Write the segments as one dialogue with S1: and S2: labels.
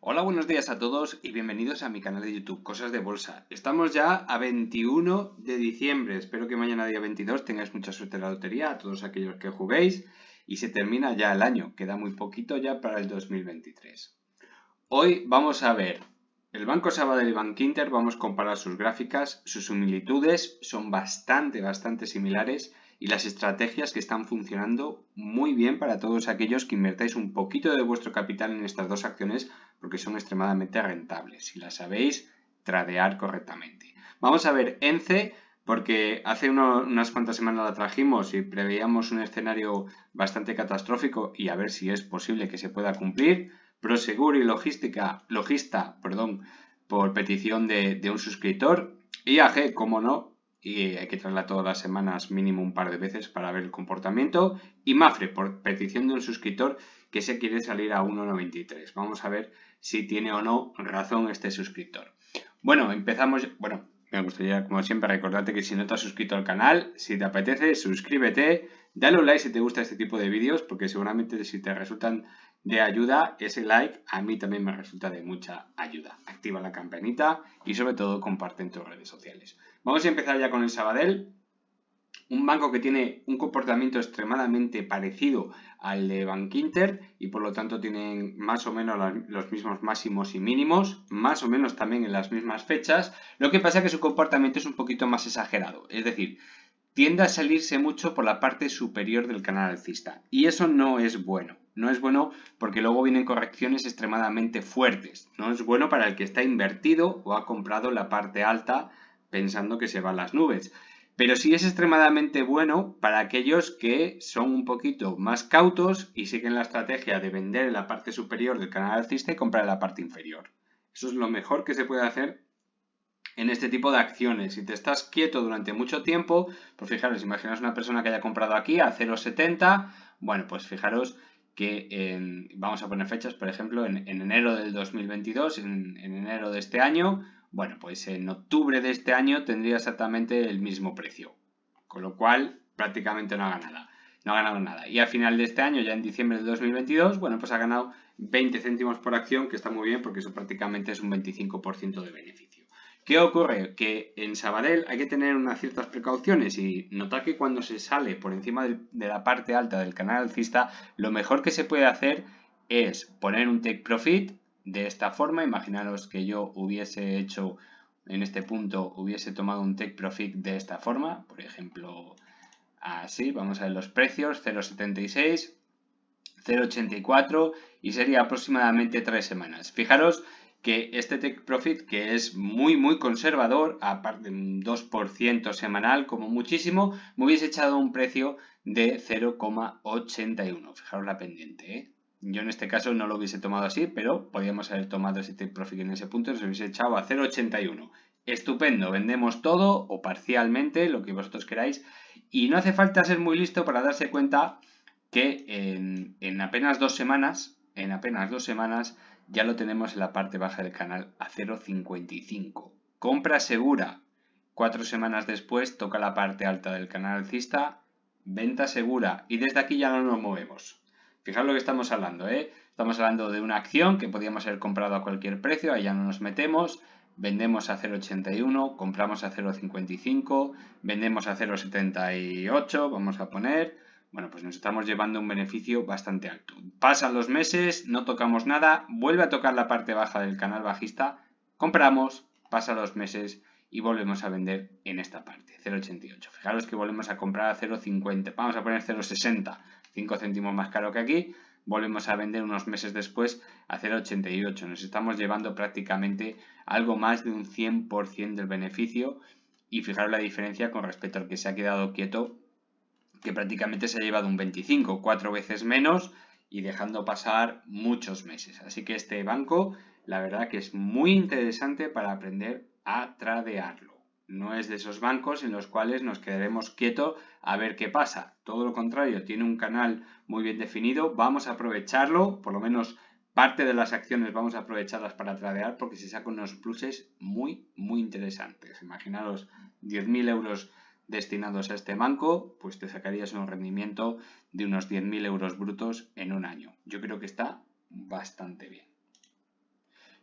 S1: Hola, buenos días a todos y bienvenidos a mi canal de YouTube, Cosas de Bolsa. Estamos ya a 21 de diciembre, espero que mañana día 22 tengáis mucha suerte en la lotería, a todos aquellos que juguéis, y se termina ya el año, queda muy poquito ya para el 2023. Hoy vamos a ver el Banco Sabadell y Banco Inter, vamos a comparar sus gráficas, sus similitudes son bastante, bastante similares y las estrategias que están funcionando muy bien para todos aquellos que invertáis un poquito de vuestro capital en estas dos acciones porque son extremadamente rentables si las sabéis tradear correctamente. Vamos a ver ENCE porque hace unas cuantas semanas la trajimos y preveíamos un escenario bastante catastrófico y a ver si es posible que se pueda cumplir. Prosegur y Logística, Logista, perdón, por petición de, un suscriptor. y AG, como no, y hay que traerla todas las semanas mínimo un par de veces para ver el comportamiento. Y Mafre, por petición de un suscriptor que se quiere salir a 1.93. Vamos a ver si tiene o no razón este suscriptor. Bueno, empezamos. Bueno, me gustaría, como siempre, recordarte que si no te has suscrito al canal, si te apetece, suscríbete, dale un like si te gusta este tipo de vídeos, porque seguramente si te resultan de ayuda, ese like a mí también me resulta de mucha ayuda. Activa la campanita y sobre todo comparte en tus redes sociales. Vamos a empezar ya con el Sabadell. Un banco que tiene un comportamiento extremadamente parecido al de Bankinter y por lo tanto tienen más o menos los mismos máximos y mínimos, más o menos también en las mismas fechas. Lo que pasa es que su comportamiento es un poquito más exagerado. Es decir, tiende a salirse mucho por la parte superior del canal alcista. Y eso no es bueno. No es bueno porque luego vienen correcciones extremadamente fuertes. No es bueno para el que está invertido o ha comprado la parte alta pensando que se van las nubes. Pero sí es extremadamente bueno para aquellos que son un poquito más cautos y siguen la estrategia de vender en la parte superior del canal alcista y comprar en la parte inferior. Eso es lo mejor que se puede hacer en este tipo de acciones. Si te estás quieto durante mucho tiempo, pues fijaros, imaginaos una persona que haya comprado aquí a 0,70, bueno, pues fijaros que vamos a poner fechas, por ejemplo, en, enero del 2022, en enero de este año, bueno, pues en octubre de este año tendría exactamente el mismo precio, con lo cual prácticamente no ha ganado nada. No ha ganado nada. Y al final de este año, ya en diciembre de 2022, bueno, pues ha ganado 20 céntimos por acción, que está muy bien porque eso prácticamente es un 25% de beneficio. ¿Qué ocurre? Que en Sabadell hay que tener unas ciertas precauciones y notar que cuando se sale por encima de la parte alta del canal alcista, lo mejor que se puede hacer es poner un take profit de esta forma. Imaginaros que yo hubiese hecho en este punto, hubiese tomado un take profit de esta forma, por ejemplo, así, vamos a ver los precios, 0.76, 0.84 y sería aproximadamente tres semanas. Fijaros que este take profit, que es muy, muy conservador, aparte de un 2% semanal como muchísimo, me hubiese echado un precio de 0,81. Fijaros la pendiente, ¿eh? Yo en este caso no lo hubiese tomado así, pero podríamos haber tomado ese take profit en ese punto y nos hubiese echado a 0,81. Estupendo, vendemos todo o parcialmente, lo que vosotros queráis. Y no hace falta ser muy listo para darse cuenta que en, en apenas dos semanas, en apenas dos semanas, ya lo tenemos en la parte baja del canal a 0,55. Compra segura. Cuatro semanas después toca la parte alta del canal alcista, venta segura y desde aquí ya no nos movemos. Fijaros lo que estamos hablando, ¿eh? Estamos hablando de una acción que podíamos haber comprado a cualquier precio, ahí ya no nos metemos, vendemos a 0,81, compramos a 0,55, vendemos a 0,78, vamos a poner, bueno, pues nos estamos llevando un beneficio bastante alto. Pasan los meses, no tocamos nada, vuelve a tocar la parte baja del canal bajista, compramos, pasan los meses y volvemos a vender en esta parte, 0,88. Fijaros que volvemos a comprar a 0,50, vamos a poner 0,60, 5 céntimos más caro que aquí, volvemos a vender unos meses después a 0,88. Nos estamos llevando prácticamente algo más de un 100% del beneficio y fijaros la diferencia con respecto al que se ha quedado quieto, que prácticamente se ha llevado un 25, cuatro veces menos y dejando pasar muchos meses. Así que este banco, la verdad que es muy interesante para aprender a tradearlo. No es de esos bancos en los cuales nos quedaremos quietos a ver qué pasa. Todo lo contrario, tiene un canal muy bien definido. Vamos a aprovecharlo, por lo menos parte de las acciones vamos a aprovecharlas para tradear porque se sacan unos pluses muy, muy interesantes. Imaginaros 10.000 euros destinados a este banco, pues te sacarías un rendimiento de unos 10.000 euros brutos en un año. Yo creo que está bastante bien.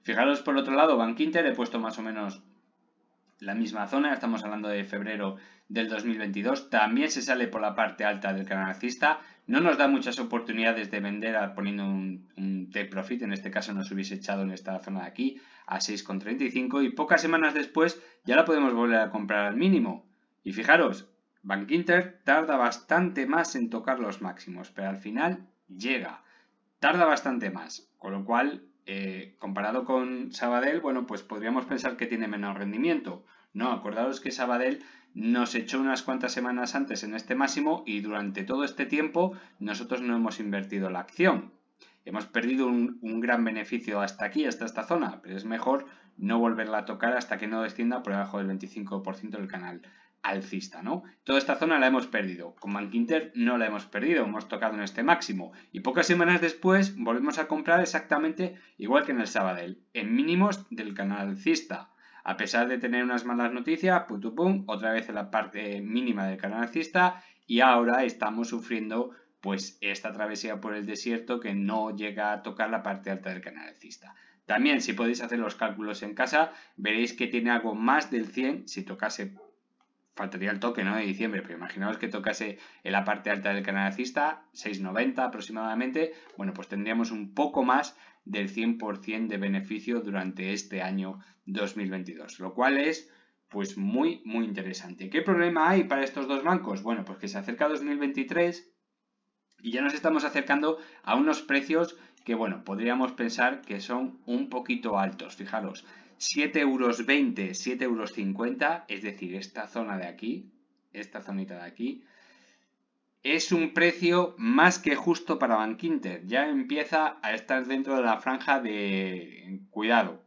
S1: Fijaros por otro lado, Inter, he puesto más o menos la misma zona, estamos hablando de febrero del 2022, también se sale por la parte alta del canal alcista, no nos da muchas oportunidades de vender poniendo un, take profit, en este caso nos hubiese echado en esta zona de aquí a 6,35 y pocas semanas después ya la podemos volver a comprar al mínimo. Y fijaros, Bank Inter tarda bastante más en tocar los máximos, pero al final llega, tarda bastante más, con lo cual eh, comparado con Sabadell, bueno, pues podríamos pensar que tiene menor rendimiento. No, acordaros que Sabadell nos echó unas cuantas semanas antes en este máximo y durante todo este tiempo nosotros no hemos invertido la acción. Hemos perdido un, un gran beneficio hasta aquí, hasta esta zona, pero es mejor no volverla a tocar hasta que no descienda por debajo del 25% del canal alcista, ¿no? Toda esta zona la hemos perdido. Con Manquinter no la hemos perdido, hemos tocado en este máximo. Y pocas semanas después volvemos a comprar exactamente igual que en el Sabadell, en mínimos del canal alcista. A pesar de tener unas malas noticias, pum, pum, otra vez en la parte mínima del canal alcista y ahora estamos sufriendo pues esta travesía por el desierto que no llega a tocar la parte alta del canal alcista. También si podéis hacer los cálculos en casa, veréis que tiene algo más del 100 si tocase faltaría el toque, ¿no? De diciembre, pero imaginaos que tocase en la parte alta del canal alcista, 6,90 aproximadamente, bueno, pues tendríamos un poco más del 100% de beneficio durante este año 2022, lo cual es pues muy, muy interesante. ¿Qué problema hay para estos dos bancos? Bueno, pues que se acerca 2023 y ya nos estamos acercando a unos precios que, bueno, podríamos pensar que son un poquito altos. Fijaros, 7,20 euros, 7,50 euros, es decir, esta zona de aquí, esta zonita de aquí, es un precio más que justo para Bankinter. Ya empieza a estar dentro de la franja de cuidado,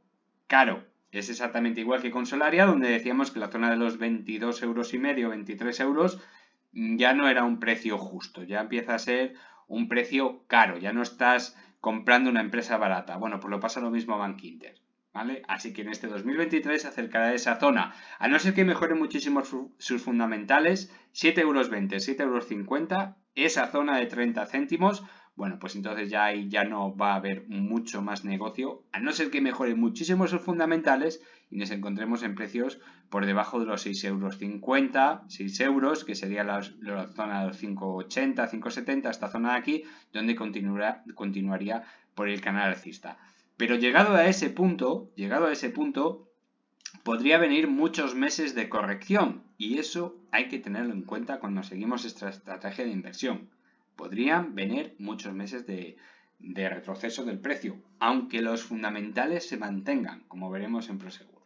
S1: caro. Es exactamente igual que con Solaria, donde decíamos que la zona de los 22 euros y medio, 23 euros, mm, ya no era un precio justo, ya empieza a ser un precio caro, ya no estás comprando una empresa barata. Bueno, pues lo pasa lo mismo a Bankinter. Así que en este 2023 se acercará a esa zona. A no ser que mejore muchísimo sus fundamentales, 7,20 euros, 7,50 euros, esa zona de 30 céntimos, bueno, pues entonces ya ahí ya no va a haber mucho más negocio, a no ser que mejore muchísimo sus fundamentales y nos encontremos en precios por debajo de los 6,50 euros, 6 euros, que sería la, zona de los 5,80, 5,70, esta zona de aquí, donde continuará, continuaría por el canal alcista. Pero llegado a ese punto, llegado a ese punto, podría venir muchos meses de corrección y eso hay que tenerlo en cuenta cuando seguimos esta estrategia de inversión. Podrían venir muchos meses de, retroceso del precio, aunque los fundamentales se mantengan, como veremos en Prosegur.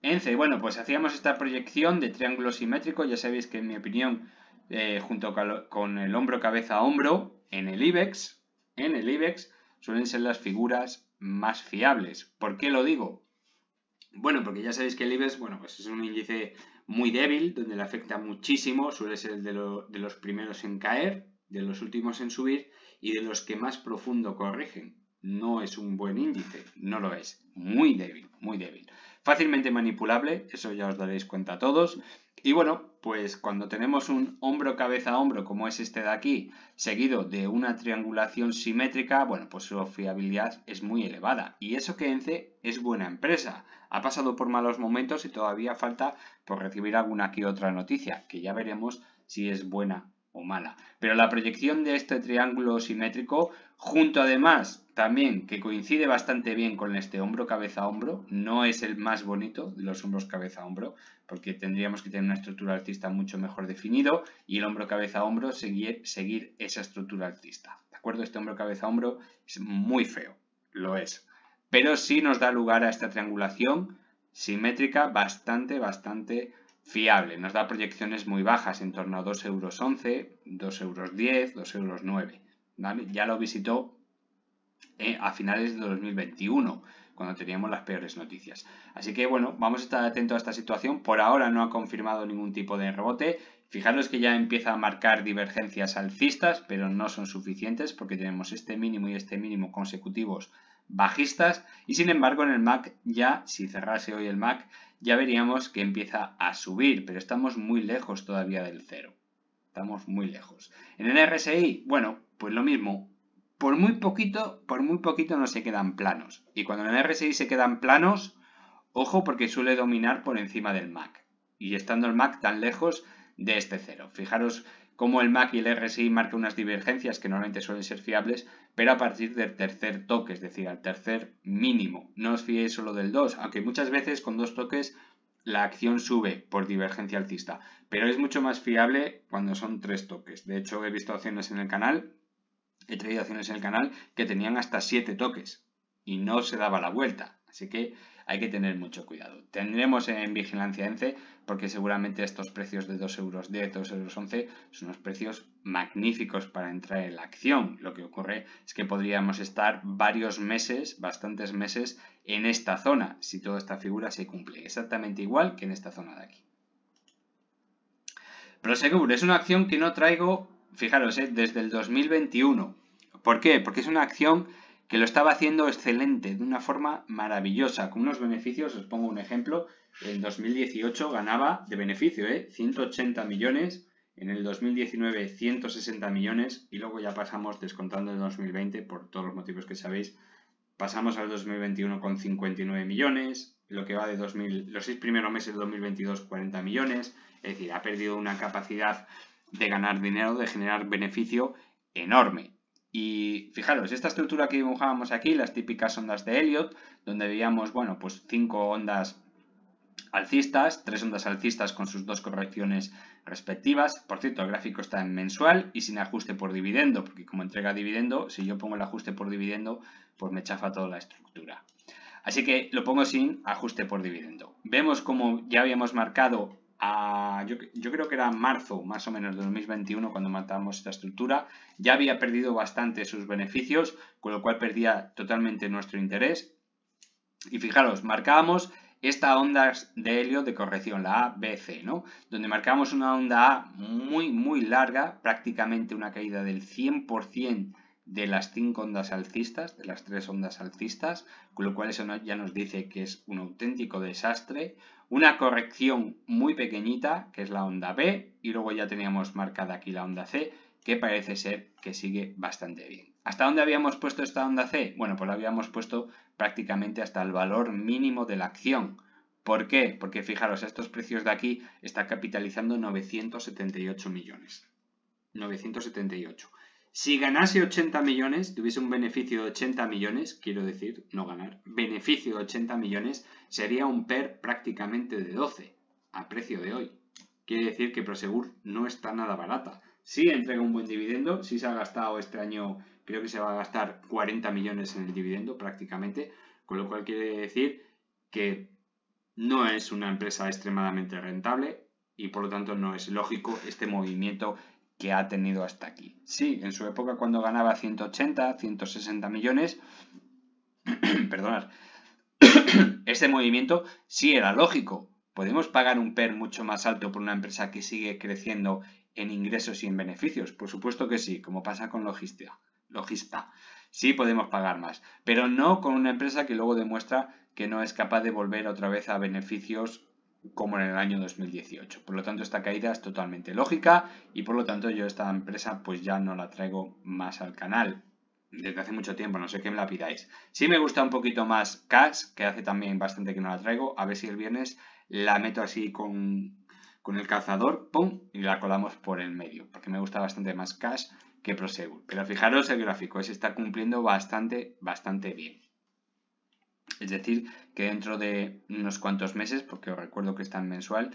S1: ENCE, bueno, pues hacíamos esta proyección de triángulo simétrico, ya sabéis que en mi opinión, eh, junto con el hombro cabeza hombro, en el IBEX, en el IBEX suelen ser las figuras más fiables. ¿Por qué lo digo? Bueno, porque ya sabéis que el IBEX bueno, pues es un índice muy débil, donde le afecta muchísimo, suele ser de, de los primeros en caer, de los últimos en subir y de los que más profundo corrigen. No es un buen índice, no lo es. Muy débil, muy débil. Fácilmente manipulable, eso ya os daréis cuenta todos. Y bueno, pues cuando tenemos un hombro cabeza hombro como es este de aquí, seguido de una triangulación simétrica, bueno, pues su fiabilidad es muy elevada. Y eso que ENCE es buena empresa. Ha pasado por malos momentos y todavía falta por recibir alguna aquí otra noticia, que ya veremos si es buena o mala. Pero la proyección de este triángulo simétrico, junto además también, que coincide bastante bien con este hombro cabeza-hombro, no es el más bonito de los hombros cabeza-hombro, porque tendríamos que tener una estructura artista mucho mejor definido y el hombro cabeza-hombro seguir, seguir esa estructura artista. ¿De acuerdo? Este hombro cabeza-hombro es muy feo, lo es. Pero sí nos da lugar a esta triangulación simétrica bastante, bastante fiable. Nos da proyecciones muy bajas, en torno a 2,11 euros, 2,10 euros, euros. ¿vale? Ya lo visitó eh, a finales de 2021, cuando teníamos las peores noticias. Así que bueno, vamos a estar atentos a esta situación. Por ahora no ha confirmado ningún tipo de rebote. Fijaros que ya empieza a marcar divergencias alcistas, pero no son suficientes porque tenemos este mínimo y este mínimo consecutivos bajistas y sin embargo en el MAC ya, si cerrase hoy el MAC, ya veríamos que empieza a subir, pero estamos muy lejos todavía del cero. Estamos muy lejos. En el RSI, bueno, pues lo mismo, por muy poquito, por muy poquito no se quedan planos. Y cuando en el RSI se quedan planos, ojo porque suele dominar por encima del Mac. Y estando el Mac tan lejos de este cero. Fijaros cómo el Mac y el RSI marcan unas divergencias que normalmente suelen ser fiables, pero a partir del tercer toque, es decir, al tercer mínimo. No os fiéis solo del 2, aunque muchas veces con dos toques la acción sube por divergencia alcista, pero es mucho más fiable cuando son tres toques. De hecho, he visto acciones en el canal he traído acciones en el canal que tenían hasta 7 toques y no se daba la vuelta. Así que hay que tener mucho cuidado. Tendremos en vigilancia ENCE porque seguramente estos precios de 2 euros de dos euros son unos precios magníficos para entrar en la acción. Lo que ocurre es que podríamos estar varios meses, bastantes meses, en esta zona si toda esta figura se cumple. Exactamente igual que en esta zona de aquí. Prosegur es una acción que no traigo fijaros, eh, desde el 2021. ¿Por qué? Porque es una acción que lo estaba haciendo excelente, de una forma maravillosa, con unos beneficios, os pongo un ejemplo, en 2018 ganaba de beneficio, ¿eh? 180 millones, en el 2019 160 millones y luego ya pasamos, descontando el 2020, por todos los motivos que sabéis, pasamos al 2021 con 59 millones, lo que va de 2000, los seis primeros meses de 2022 40 millones, es decir, ha perdido una capacidad de ganar dinero, de generar beneficio enorme. Y fijaros, esta estructura que dibujábamos aquí, las típicas ondas de Elliot, donde veíamos, bueno, pues cinco ondas alcistas, tres ondas alcistas con sus dos correcciones respectivas. Por cierto, el gráfico está en mensual y sin ajuste por dividendo, porque como entrega dividendo, si yo pongo el ajuste por dividendo, pues me chafa toda la estructura. Así que lo pongo sin ajuste por dividendo. Vemos como ya habíamos marcado yo, creo que era marzo más o menos de 2021 cuando matamos esta estructura, ya había perdido bastante sus beneficios, con lo cual perdía totalmente nuestro interés. Y fijaros, marcábamos esta onda de helio de corrección, la ABC, Donde marcamos una onda A muy, muy larga, prácticamente una caída del 100% de las cinco ondas alcistas, de las tres ondas alcistas, con lo cual eso ya nos dice que es un auténtico desastre. Una corrección muy pequeñita, que es la onda B, y luego ya teníamos marcada aquí la onda C, que parece ser que sigue bastante bien. ¿Hasta dónde habíamos puesto esta onda C? Bueno, pues la habíamos puesto prácticamente hasta el valor mínimo de la acción. ¿Por qué? Porque fijaros, estos precios de aquí está capitalizando 978 millones. 978. Si ganase 80 millones, tuviese un beneficio de 80 millones, quiero decir, no ganar, beneficio de 80 millones, sería un PER prácticamente de 12, a precio de hoy. Quiere decir que Prosegur no está nada barata. Sí entrega un buen dividendo, sí se ha gastado este año, creo que se va a gastar 40 millones en el dividendo prácticamente, con lo cual quiere decir que no es una empresa extremadamente rentable y por lo tanto no es lógico este movimiento que ha tenido hasta aquí. Sí, en su época cuando ganaba 180, 160 millones, perdonad, ese movimiento sí era lógico. Podemos pagar un PER mucho más alto por una empresa que sigue creciendo en ingresos y en beneficios. Por supuesto que sí, como pasa con logística. Logista. Sí podemos pagar más, pero no con una empresa que luego demuestra que no es capaz de volver otra vez a beneficios como en el año 2018. Por lo tanto, esta caída es totalmente lógica y por lo tanto yo esta empresa pues ya no la traigo más al canal desde hace mucho tiempo, no sé qué me la pidáis. Si me gusta un poquito más Cash, que hace también bastante que no la traigo, a ver si el viernes la meto así con, con el cazador, pum, y la colamos por el medio, porque me gusta bastante más Cash que Prosegur. Pero fijaros el gráfico, se está cumpliendo bastante, bastante bien. Es decir, que dentro de unos cuantos meses, porque os recuerdo que es tan mensual,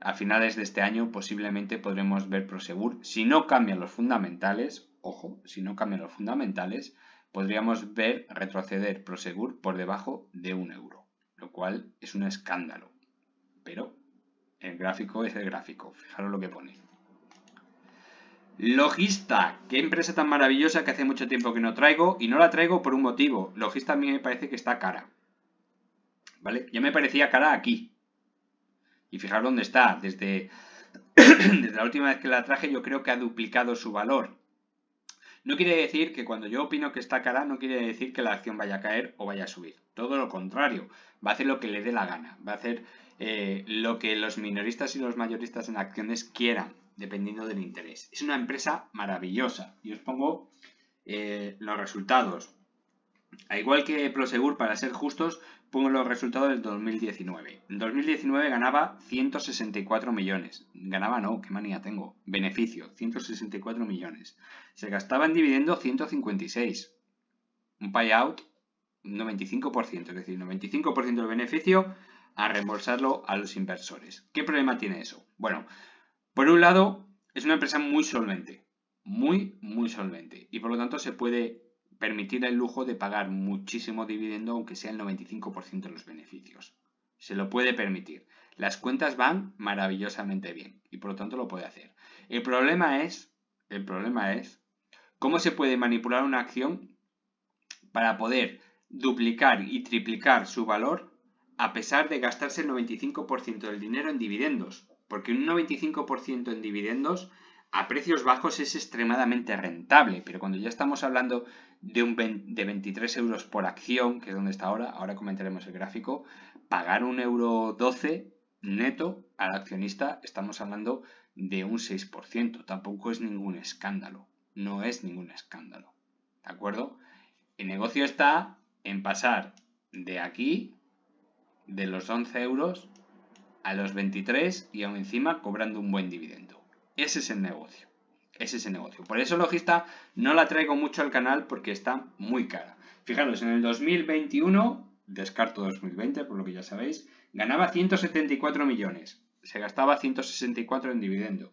S1: a finales de este año posiblemente podremos ver Prosegur. Si no cambian los fundamentales, ojo, si no cambian los fundamentales, podríamos ver retroceder Prosegur por debajo de un euro, lo cual es un escándalo. Pero el gráfico es el gráfico, fijaros lo que pone. Logista, qué empresa tan maravillosa que hace mucho tiempo que no traigo y no la traigo por un motivo. Logista a mí me parece que está cara. Ya me parecía cara aquí. Y fijaros dónde está. Desde, desde la última vez que la traje yo creo que ha duplicado su valor. No quiere decir que cuando yo opino que está cara, no quiere decir que la acción vaya a caer o vaya a subir. Todo lo contrario, va a hacer lo que le dé la gana, va a hacer eh, lo que los minoristas y los mayoristas en acciones quieran, dependiendo del interés. Es una empresa maravillosa y os pongo eh, los resultados. A igual que Prosegur, para ser justos, pongo los resultados del 2019. En 2019 ganaba 164 millones. Ganaba no, qué manía tengo. Beneficio, 164 millones. Se gastaba en 156. Un payout, 95%, es decir, 95% del beneficio a reembolsarlo a los inversores. ¿Qué problema tiene eso? Bueno, por un lado, es una empresa muy solvente. Muy, muy solvente. Y por lo tanto se puede permitir el lujo de pagar muchísimo dividendo aunque sea el 95% de los beneficios. Se lo puede permitir. Las cuentas van maravillosamente bien y por lo tanto lo puede hacer. El problema es, el problema es cómo se puede manipular una acción para poder duplicar y triplicar su valor a pesar de gastarse el 95% del dinero en dividendos. Porque un 95% en dividendos a precios bajos es extremadamente rentable, pero cuando ya estamos hablando de, un de 23 euros por acción, que es donde está ahora, ahora comentaremos el gráfico, pagar un euro 12 neto al accionista estamos hablando de un 6%, tampoco es ningún escándalo, no es ningún escándalo, ¿de acuerdo? El negocio está en pasar de aquí, de los 11 euros, a los 23 y aún encima cobrando un buen dividendo. Ese es el negocio. Ese es el negocio. Por eso Logista no la traigo mucho al canal porque está muy cara. Fijaros, en el 2021, descarto 2020 por lo que ya sabéis, ganaba 174 millones. Se gastaba 164 en dividendo.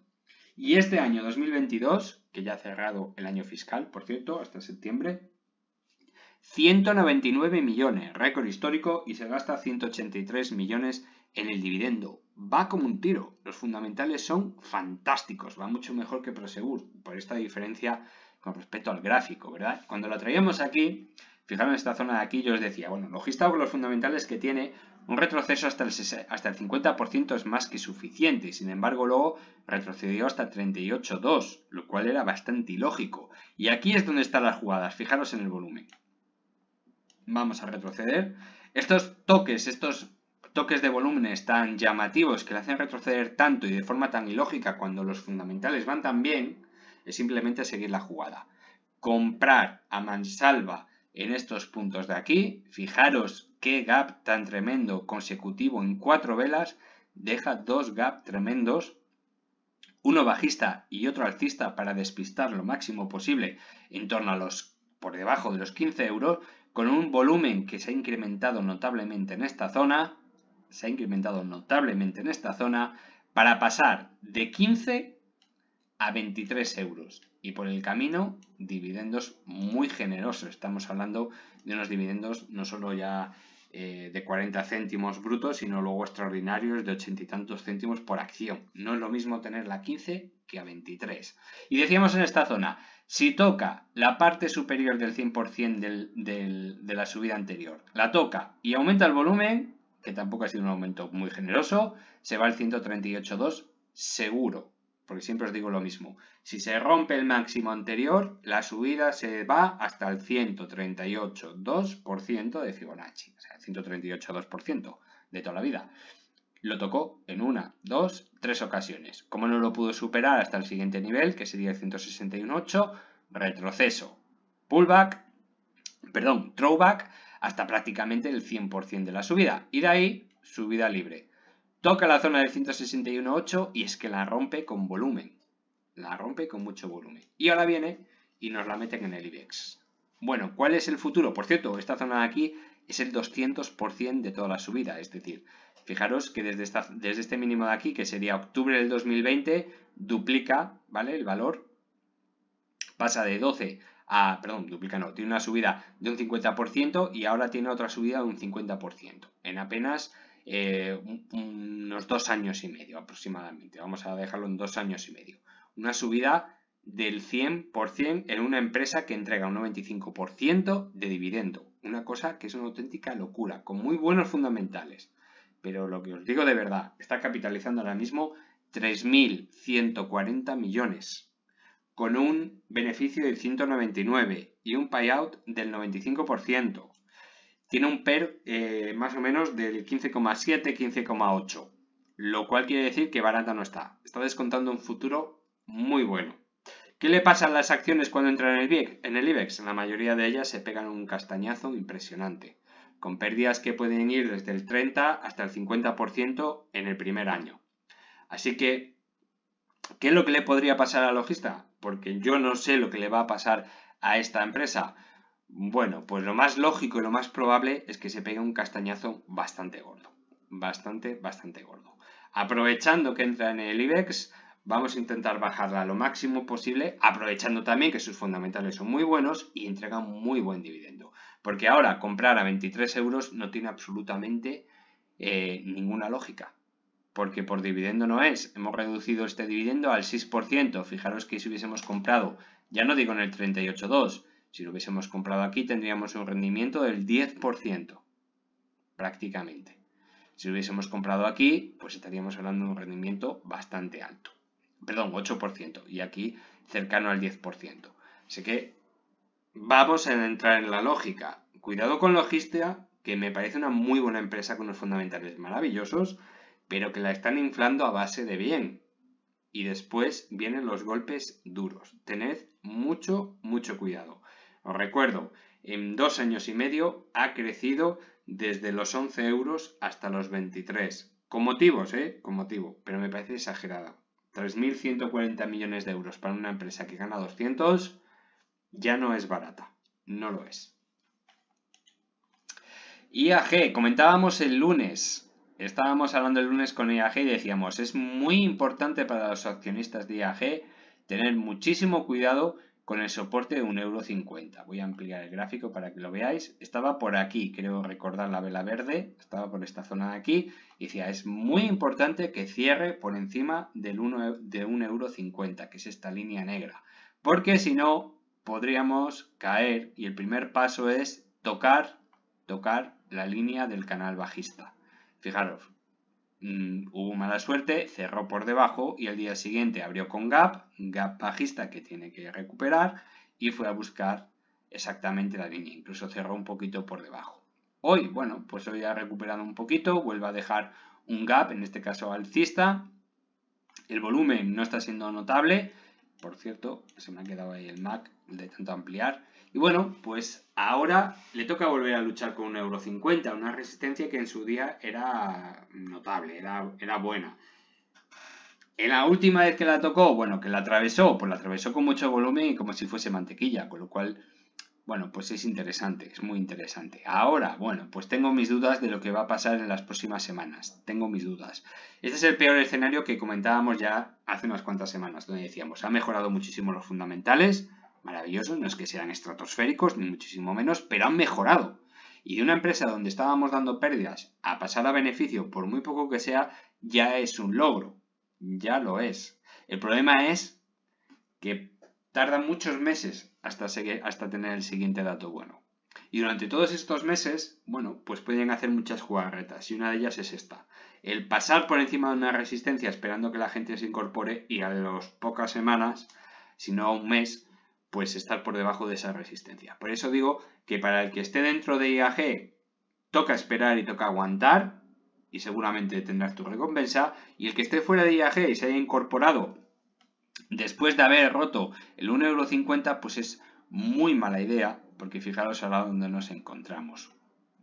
S1: Y este año 2022, que ya ha cerrado el año fiscal, por cierto, hasta septiembre, 199 millones, récord histórico, y se gasta 183 millones en el dividendo va como un tiro. Los fundamentales son fantásticos, va mucho mejor que Prosegur, por esta diferencia con respecto al gráfico, ¿verdad? Cuando lo traíamos aquí, fijaros en esta zona de aquí, yo os decía, bueno, Logista con los fundamentales que tiene, un retroceso hasta el, 50% es más que suficiente, sin embargo luego retrocedió hasta 38.2, lo cual era bastante ilógico. Y aquí es donde están las jugadas, fijaros en el volumen. Vamos a retroceder. Estos toques, estos toques de volúmenes tan llamativos que le hacen retroceder tanto y de forma tan ilógica cuando los fundamentales van tan bien, es simplemente seguir la jugada. Comprar a mansalva en estos puntos de aquí, fijaros qué gap tan tremendo consecutivo en cuatro velas, deja dos gap tremendos, uno bajista y otro alcista para despistar lo máximo posible en torno a los por debajo de los 15 euros, con un volumen que se ha incrementado notablemente en esta zona, se ha incrementado notablemente en esta zona para pasar de 15 a 23 euros. Y por el camino, dividendos muy generosos. Estamos hablando de unos dividendos no solo ya eh, de 40 céntimos brutos, sino luego extraordinarios de ochenta y tantos céntimos por acción. No es lo mismo tener la 15 que a 23. Y decíamos en esta zona, si toca la parte superior del 100% de la subida anterior, la toca y aumenta el volumen, que tampoco ha sido un aumento muy generoso, se va al 138.2 seguro, porque siempre os digo lo mismo. Si se rompe el máximo anterior, la subida se va hasta el 138.2% de Fibonacci, o sea, 138.2% de toda la vida. Lo tocó en una, dos, tres ocasiones. Como no lo pudo superar hasta el siguiente nivel, que sería el 161.8, retroceso, pullback, perdón, throwback, hasta prácticamente el 100% de la subida. Y de ahí, subida libre. Toca la zona del 161.8 y es que la rompe con volumen. La rompe con mucho volumen. Y ahora viene y nos la meten en el IBEX. Bueno, ¿cuál es el futuro? Por cierto, esta zona de aquí es el 200% de toda la subida. Es decir, fijaros que desde, desde este mínimo de aquí, que sería octubre del 2020, duplica ¿vale? el valor. Pasa de 12 perdón, duplica no, tiene una subida de un 50% y ahora tiene otra subida de un 50% en apenas eh, unos dos años y medio aproximadamente. Vamos a dejarlo en dos años y medio. Una subida del 100% en una empresa que entrega un 95% de dividendo. Una cosa que es una auténtica locura, con muy buenos fundamentales. Pero lo que os digo de verdad, está capitalizando ahora mismo 3.140 millones con un beneficio del 199 y un payout del 95%. Tiene un PER eh, más o menos del 15,7-15,8, lo cual quiere decir que barata no está. Está descontando un futuro muy bueno. ¿Qué le pasa a las acciones cuando entran en el, e en IBEX? la mayoría de ellas se pegan un castañazo impresionante, con pérdidas que pueden ir desde el 30 hasta el 50% en el primer año. Así que, ¿qué es lo que le podría pasar al logista? porque yo no sé lo que le va a pasar a esta empresa. Bueno, pues lo más lógico y lo más probable es que se pegue un castañazo bastante gordo. Bastante, bastante gordo. Aprovechando que entra en el IBEX, vamos a intentar bajarla lo máximo posible, aprovechando también que sus fundamentales son muy buenos y entregan muy buen dividendo. Porque ahora comprar a 23 euros no tiene absolutamente eh, ninguna lógica porque por dividendo no es. Hemos reducido este dividendo al 6%. Fijaros que si hubiésemos comprado, ya no digo en el 38.2, si lo hubiésemos comprado aquí tendríamos un rendimiento del 10%, prácticamente. Si lo hubiésemos comprado aquí, pues estaríamos hablando de un rendimiento bastante alto. Perdón, 8% y aquí cercano al 10%. Así que vamos a entrar en la lógica. Cuidado con Logistia, que me parece una muy buena empresa con unos fundamentales maravillosos pero que la están inflando a base de bien. Y después vienen los golpes duros. Tened mucho, mucho cuidado. Os recuerdo, en dos años y medio ha crecido desde los 11 euros hasta los 23. Con motivos, ¿eh? Con motivo, pero me parece exagerada. 3.140 millones de euros para una empresa que gana 200 ya no es barata. No lo es. Y IAG, comentábamos el lunes, estábamos hablando el lunes con IAG y decíamos, es muy importante para los accionistas de IAG tener muchísimo cuidado con el soporte de 1,50€. Voy a ampliar el gráfico para que lo veáis. Estaba por aquí, creo recordar la vela verde, estaba por esta zona de aquí, y decía, es muy importante que cierre por encima del 1, e, de 1,50€, que es esta línea negra, porque si no, podríamos caer, y el primer paso es tocar, tocar la línea del canal bajista. Fijaros, mm, hubo mala suerte, cerró por debajo y el día siguiente abrió con gap, gap bajista que tiene que recuperar y fue a buscar exactamente la línea, incluso cerró un poquito por debajo. Hoy, bueno, pues hoy ha recuperado un poquito, vuelve a dejar un gap, en este caso alcista. El volumen no está siendo notable, por cierto, se me ha quedado ahí el Mac de tanto ampliar. Y bueno, pues ahora le toca volver a luchar con un euro 50, una resistencia que en su día era notable, era, era buena. En la última vez que la tocó, bueno, que la atravesó, pues la atravesó con mucho volumen y como si fuese mantequilla, con lo cual, bueno, pues es interesante, es muy interesante. Ahora, bueno, pues tengo mis dudas de lo que va a pasar en las próximas semanas, tengo mis dudas. Este es el peor escenario que comentábamos ya hace unas cuantas semanas, donde decíamos, ha mejorado muchísimo los fundamentales, maravillosos, no es que sean estratosféricos, ni muchísimo menos, pero han mejorado. Y de una empresa donde estábamos dando pérdidas a pasar a beneficio, por muy poco que sea, ya es un logro. Ya lo es. El problema es que tardan muchos meses hasta, hasta tener el siguiente dato bueno. Y durante todos estos meses, bueno, pues pueden hacer muchas jugarretas y una de ellas es esta. El pasar por encima de una resistencia esperando que la gente se incorpore y a las pocas semanas, si no a un mes, pues estar por debajo de esa resistencia. Por eso digo que para el que esté dentro de IAG, toca esperar y toca aguantar, y seguramente tendrás tu recompensa, y el que esté fuera de IAG y se haya incorporado después de haber roto el 1,50€, pues es muy mala idea, porque fijaros ahora donde nos encontramos.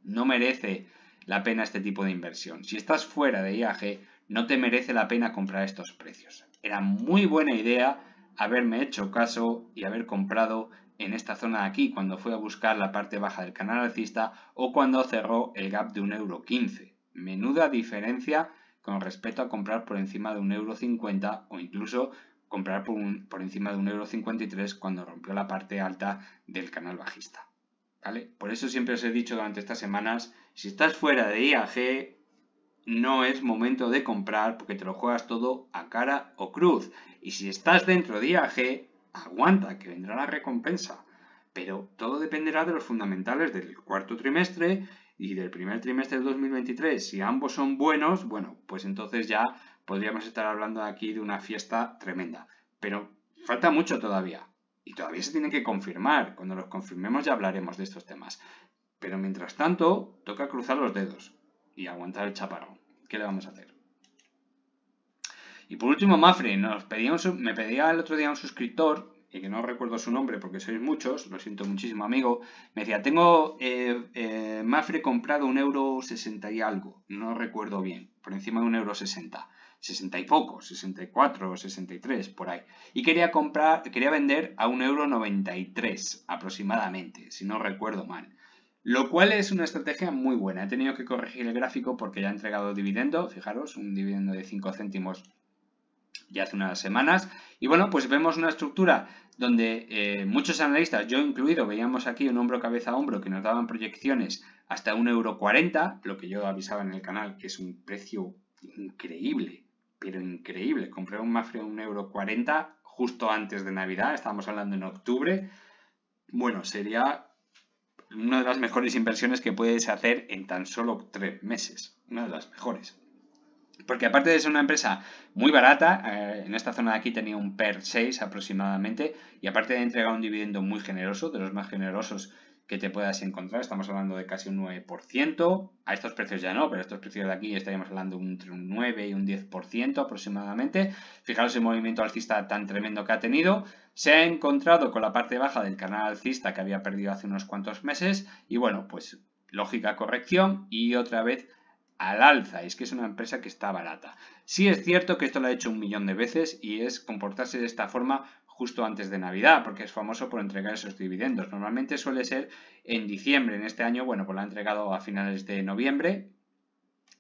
S1: No merece la pena este tipo de inversión. Si estás fuera de IAG, no te merece la pena comprar estos precios. Era muy buena idea haberme hecho caso y haber comprado en esta zona de aquí cuando fue a buscar la parte baja del canal alcista o cuando cerró el gap de 1,15€. Menuda diferencia con respecto a comprar por encima de 1,50€ o incluso comprar por, por encima de 1,53€ cuando rompió la parte alta del canal bajista. ¿Vale? Por eso siempre os he dicho durante estas semanas, si estás fuera de IAG, no es momento de comprar porque te lo juegas todo a cara o cruz. Y si estás dentro de IAG, aguanta que vendrá la recompensa. Pero todo dependerá de los fundamentales del cuarto trimestre y del primer trimestre de 2023. Si ambos son buenos, bueno, pues entonces ya podríamos estar hablando aquí de una fiesta tremenda. Pero falta mucho todavía. Y todavía se tiene que confirmar. Cuando los confirmemos ya hablaremos de estos temas. Pero mientras tanto, toca cruzar los dedos y aguantar el chaparro. ¿Qué le vamos a hacer? Y por último, Mafre, nos pedía me pedía el otro día un suscriptor, y que no recuerdo su nombre porque sois muchos, lo siento muchísimo, amigo. Me decía, tengo eh, eh, Mafre comprado un euro sesenta y algo, no recuerdo bien, por encima de un euro sesenta. 60 y poco, 64 o 63 por ahí. Y quería comprar, quería vender a tres, aproximadamente, si no recuerdo mal. Lo cual es una estrategia muy buena. He tenido que corregir el gráfico porque ya ha entregado dividendo. Fijaros, un dividendo de 5 céntimos ya hace unas semanas. Y bueno, pues vemos una estructura donde eh, muchos analistas, yo incluido, veíamos aquí un hombro cabeza a hombro que nos daban proyecciones hasta 1,40€, lo que yo avisaba en el canal que es un precio increíble, pero increíble. Compré un Mafre a 1,40€ justo antes de Navidad, estábamos hablando en octubre. Bueno, sería una de las mejores inversiones que puedes hacer en tan solo tres meses. Una de las mejores. Porque aparte de ser una empresa muy barata, eh, en esta zona de aquí tenía un PER 6 aproximadamente, y aparte de entregar un dividendo muy generoso, de los más generosos que te puedas encontrar, estamos hablando de casi un 9%, a estos precios ya no, pero a estos precios de aquí estaríamos hablando entre un 9 y un 10% aproximadamente. Fijaros el movimiento alcista tan tremendo que ha tenido, se ha encontrado con la parte baja del canal alcista que había perdido hace unos cuantos meses y bueno, pues lógica corrección y otra vez al alza. Es que es una empresa que está barata. Sí es cierto que esto lo ha hecho un millón de veces y es comportarse de esta forma justo antes de Navidad, porque es famoso por entregar esos dividendos. Normalmente suele ser en diciembre, en este año, bueno, pues lo ha entregado a finales de noviembre.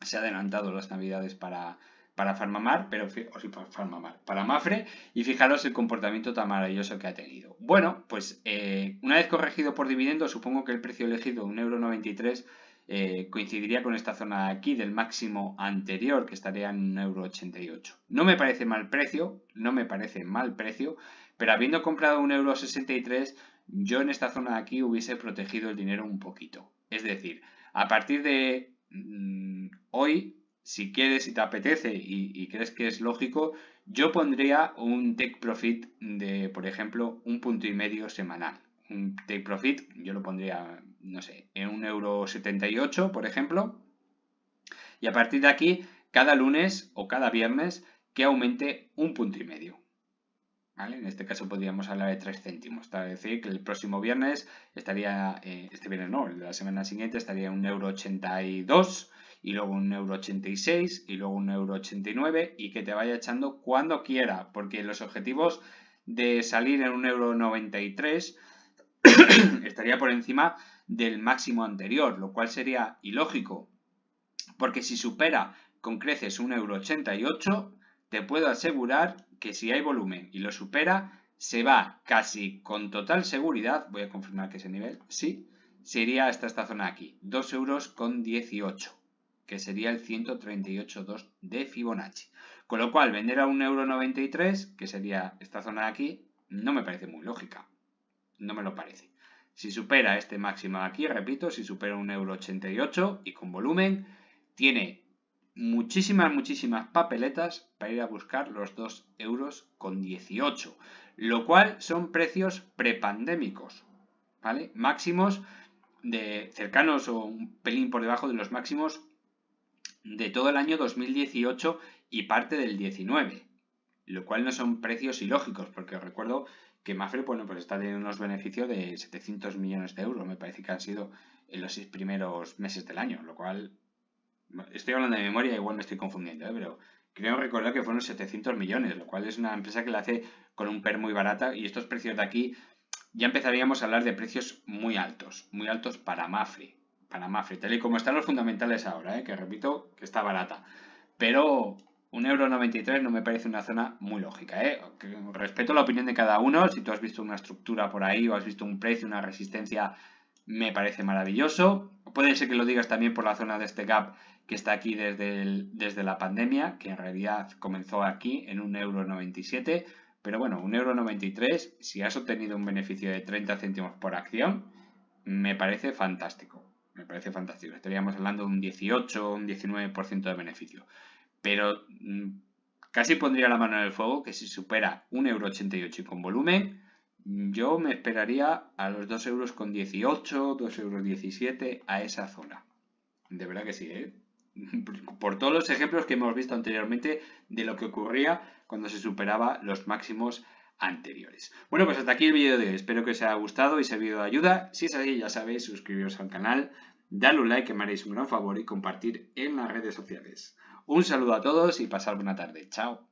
S1: Se ha adelantado las Navidades para, para Farmamar, pero o sí, para Farmamar, para Mafre, y fijaros el comportamiento tan maravilloso que ha tenido. Bueno, pues eh, una vez corregido por dividendo, supongo que el precio elegido, 1,93€, eh, coincidiría con esta zona de aquí del máximo anterior, que estaría en 1,88€. No me parece mal precio, no me parece mal precio, pero habiendo comprado 1,63€, yo en esta zona de aquí hubiese protegido el dinero un poquito. Es decir, a partir de mm, hoy si quieres y te apetece y, crees que es lógico, yo pondría un take profit de, por ejemplo, un punto y medio semanal. Un take profit, yo lo pondría, no sé, en un euro 78, por ejemplo. Y a partir de aquí, cada lunes o cada viernes, que aumente un punto y medio. En este caso podríamos hablar de 3 céntimos. Es decir, que el próximo viernes estaría, eh, este viernes no, la semana siguiente estaría en un euro 82 y luego un euro 86 y luego un euro 89 y que te vaya echando cuando quiera, porque los objetivos de salir en un euro 93 estaría por encima del máximo anterior, lo cual sería ilógico, porque si supera con creces un euro 88, te puedo asegurar que si hay volumen y lo supera, se va casi con total seguridad, voy a confirmar que ese nivel, sí, sería hasta esta zona aquí, dos euros con 18 que sería el 138.2 de Fibonacci. Con lo cual, vender a 1,93€, que sería esta zona de aquí, no me parece muy lógica. No me lo parece. Si supera este máximo de aquí, repito, si supera 1,88€ y con volumen, tiene muchísimas, muchísimas papeletas para ir a buscar los 2,18€, euros lo cual son precios prepandémicos, ¿vale? Máximos de cercanos o un pelín por debajo de los máximos de todo el año 2018 y parte del 19, lo cual no son precios ilógicos, porque os recuerdo que Mafre bueno, pues está teniendo unos beneficios de 700 millones de euros, me parece que han sido en los seis primeros meses del año, lo cual estoy hablando de memoria, igual me estoy confundiendo, ¿eh? pero creo recordar que fueron 700 millones, lo cual es una empresa que la hace con un PER muy barata y estos precios de aquí ya empezaríamos a hablar de precios muy altos, muy altos para Mafre. Panamá, tal y como están los fundamentales ahora, ¿eh? que repito que está barata. Pero un euro 93 no me parece una zona muy lógica. ¿eh? Respeto la opinión de cada uno. Si tú has visto una estructura por ahí o has visto un precio, una resistencia, me parece maravilloso. Puede ser que lo digas también por la zona de este gap que está aquí desde, desde la pandemia, que en realidad comenzó aquí en un euro 97. Pero bueno, un euro 93, si has obtenido un beneficio de 30 céntimos por acción, me parece fantástico me parece fantástico. Estaríamos hablando de un 18 un 19% de beneficio. Pero mm, casi pondría la mano en el fuego que si supera 1,88€ con volumen, mm, yo me esperaría a los 2,18€, 2,17€ a esa zona. De verdad que sí, ¿eh? Por todos los ejemplos que hemos visto anteriormente de lo que ocurría cuando se superaba los máximos anteriores. Bueno, pues hasta aquí el vídeo de hoy. Espero que os haya gustado y servido de ayuda. Si es así, ya sabéis, suscribiros al canal, darle un like que me haréis un gran favor y compartir en las redes sociales. Un saludo a todos y pasad buena tarde. Chao.